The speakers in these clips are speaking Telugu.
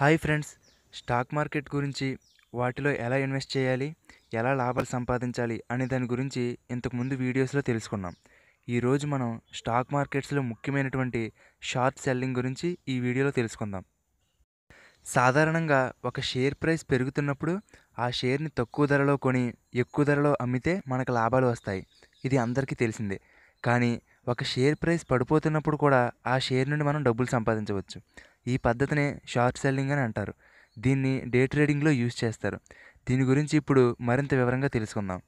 హాయ్ ఫ్రెండ్స్ స్టాక్ మార్కెట్ గురించి వాటిలో ఎలా ఇన్వెస్ట్ చేయాలి ఎలా లాభాలు సంపాదించాలి అనే దాని గురించి ఇంతకుముందు వీడియోస్లో తెలుసుకున్నాం ఈరోజు మనం స్టాక్ మార్కెట్స్లో ముఖ్యమైనటువంటి షార్ట్ సెల్లింగ్ గురించి ఈ వీడియోలో తెలుసుకుందాం సాధారణంగా ఒక షేర్ ప్రైస్ పెరుగుతున్నప్పుడు ఆ షేర్ని తక్కువ ధరలో కొని ఎక్కువ ధరలో అమ్మితే మనకు లాభాలు వస్తాయి ఇది అందరికీ తెలిసిందే కానీ ఒక షేర్ ప్రైస్ పడిపోతున్నప్పుడు కూడా ఆ షేర్ నుండి మనం డబ్బులు సంపాదించవచ్చు ఈ పద్ధతినే షార్ట్ సెల్లింగ్ అని అంటారు దీన్ని డే ట్రేడింగ్లో యూజ్ చేస్తారు దీని గురించి ఇప్పుడు మరింత వివరంగా తెలుసుకుందాం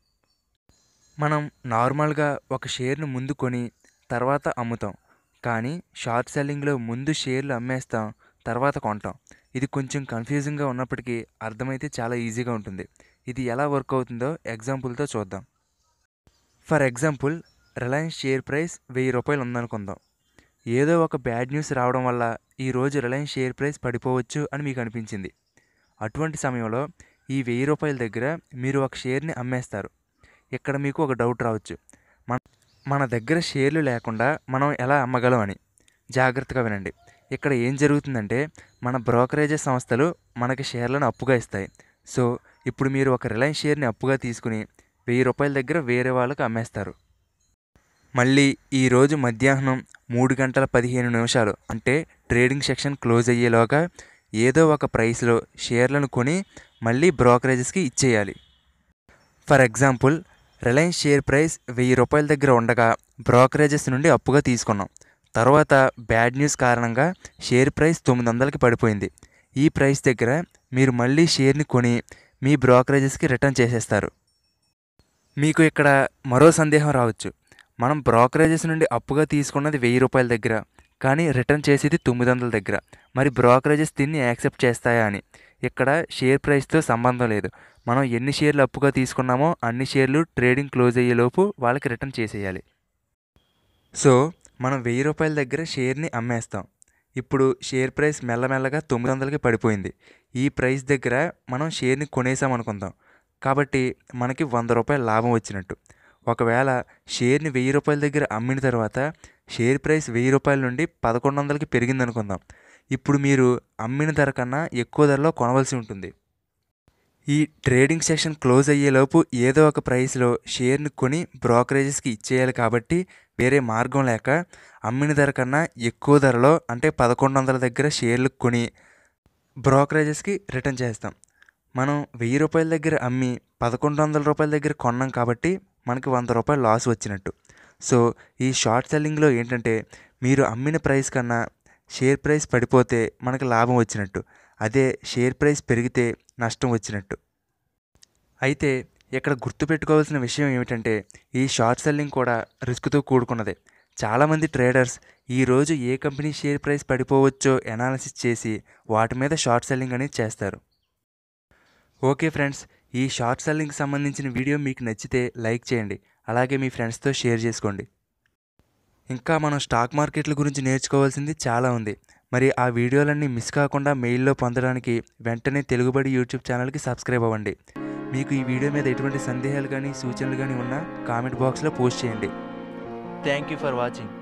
మనం నార్మల్గా ఒక షేర్ను ముందు కొని తర్వాత అమ్ముతాం కానీ షార్ట్ సెల్లింగ్లో ముందు షేర్లు అమ్మేస్తాం తర్వాత కొంటాం ఇది కొంచెం కన్ఫ్యూజింగ్గా ఉన్నప్పటికీ అర్థమైతే చాలా ఈజీగా ఉంటుంది ఇది ఎలా వర్క్ అవుతుందో ఎగ్జాంపుల్తో చూద్దాం for example Reliance share price వెయ్యి రూపాయలు ఉందనుకుందాం ఏదో ఒక బ్యాడ్ న్యూస్ రావడం వల్ల ఈరోజు రిలయన్స్ షేర్ ప్రైస్ పడిపోవచ్చు అని మీకు అనిపించింది అటువంటి సమయంలో ఈ వెయ్యి రూపాయల దగ్గర మీరు ఒక షేర్ని అమ్మేస్తారు ఇక్కడ మీకు ఒక డౌట్ రావచ్చు మన మన దగ్గర షేర్లు లేకుండా మనం ఎలా అమ్మగలం అని జాగ్రత్తగా వినండి ఇక్కడ ఏం జరుగుతుందంటే మన బ్రోకరేజెస్ సంస్థలు మనకి షేర్లను అప్పుగా ఇస్తాయి సో ఇప్పుడు మీరు ఒక రిలయన్స్ షేర్ని అప్పుగా తీసుకుని వెయ్యి రూపాయల దగ్గర వేరే వాళ్ళకి అమ్మేస్తారు మళ్ళీ ఈరోజు మధ్యాహ్నం మూడు గంటల పదిహేను నిమిషాలు అంటే ట్రేడింగ్ సెక్షన్ క్లోజ్ అయ్యేలోగా ఏదో ఒక ప్రైస్లో షేర్లను కొని మళ్ళీ బ్రోకరేజెస్కి ఇచ్చేయాలి for example Reliance share price వెయ్యి రూపాయల దగ్గర ఉండగా బ్రోకరేజెస్ నుండి అప్పుగా తీసుకున్నాం తర్వాత బ్యాడ్ న్యూస్ కారణంగా షేర్ ప్రైస్ తొమ్మిది వందలకి పడిపోయింది ఈ ప్రైస్ దగ్గర మీరు మళ్ళీ షేర్ని కొని మీ బ్రోకరేజెస్కి రిటర్న్ చేసేస్తారు మీకు ఇక్కడ మరో సందేహం రావచ్చు మనం బ్రోకరేజెస్ నుండి అప్పుగా తీసుకున్నది వెయ్యి రూపాయల దగ్గర కానీ రిటర్న్ చేసేది తొమ్మిది వందల దగ్గర మరి బ్రోకరేజెస్ దీన్ని యాక్సెప్ట్ చేస్తాయా అని ఇక్కడ షేర్ ప్రైస్తో సంబంధం లేదు మనం ఎన్ని షేర్లు అప్పుగా తీసుకున్నామో అన్ని షేర్లు ట్రేడింగ్ క్లోజ్ అయ్యేలోపు వాళ్ళకి రిటర్న్ చేసేయాలి సో మనం వెయ్యి రూపాయల దగ్గర షేర్ని అమ్మేస్తాం ఇప్పుడు షేర్ ప్రైస్ మెల్లమెల్లగా తొమ్మిది వందలకి పడిపోయింది ఈ ప్రైస్ దగ్గర మనం షేర్ని కొనేసాం అనుకుందాం కాబట్టి మనకి వంద రూపాయల లాభం వచ్చినట్టు ఒకవేళ షేర్ని వెయ్యి రూపాయల దగ్గర అమ్మిన తర్వాత షేర్ ప్రైస్ వెయ్యి రూపాయల నుండి పదకొండు వందలకి పెరిగింది అనుకుందాం ఇప్పుడు మీరు అమ్మిన ధర కన్నా ఎక్కువ ధరలో కొనవలసి ఉంటుంది ఈ ట్రేడింగ్ సెషన్ క్లోజ్ అయ్యేలోపు ఏదో ఒక ప్రైస్లో షేర్ని కొని బ్రోకరేజెస్కి ఇచ్చేయాలి కాబట్టి వేరే మార్గం లేక అమ్మిన ధర కన్నా ఎక్కువ ధరలో అంటే పదకొండు వందల దగ్గర షేర్లు కొని బ్రోకరేజెస్కి రిటర్న్ చేస్తాం మనం వెయ్యి రూపాయల దగ్గర అమ్మి పదకొండు వందల రూపాయల దగ్గర కొన్నాం కాబట్టి మనకి వంద రూపాయలు లాస్ వచ్చినట్టు సో ఈ షార్ట్ సెల్లింగ్లో ఏంటంటే మీరు అమ్మిన ప్రైస్ కన్నా షేర్ ప్రైస్ పడిపోతే మనకు లాభం వచ్చినట్టు అదే షేర్ ప్రైస్ పెరిగితే నష్టం వచ్చినట్టు అయితే ఇక్కడ గుర్తుపెట్టుకోవాల్సిన విషయం ఏమిటంటే ఈ షార్ట్ సెల్లింగ్ కూడా రిస్క్తో కూడుకున్నదే చాలామంది ట్రేడర్స్ ఈరోజు ఏ కంపెనీ షేర్ ప్రైస్ పడిపోవచ్చో ఎనాలిసిస్ చేసి వాటి మీద షార్ట్ సెల్లింగ్ అనేది చేస్తారు ఓకే ఫ్రెండ్స్ ఈ షార్ట్ సెల్లింగ్కి సంబంధించిన వీడియో మీకు నచ్చితే లైక్ చేయండి అలాగే మీ ఫ్రెండ్స్తో షేర్ చేసుకోండి ఇంకా మనం స్టాక్ మార్కెట్ల గురించి నేర్చుకోవాల్సింది చాలా ఉంది మరి ఆ వీడియోలన్నీ మిస్ కాకుండా మెయిల్లో పొందడానికి వెంటనే తెలుగుబడి యూట్యూబ్ ఛానల్కి సబ్స్క్రైబ్ అవ్వండి మీకు ఈ వీడియో మీద ఎటువంటి సందేహాలు కానీ సూచనలు కానీ ఉన్నా కామెంట్ బాక్స్లో పోస్ట్ చేయండి థ్యాంక్ యూ ఫర్ వాచింగ్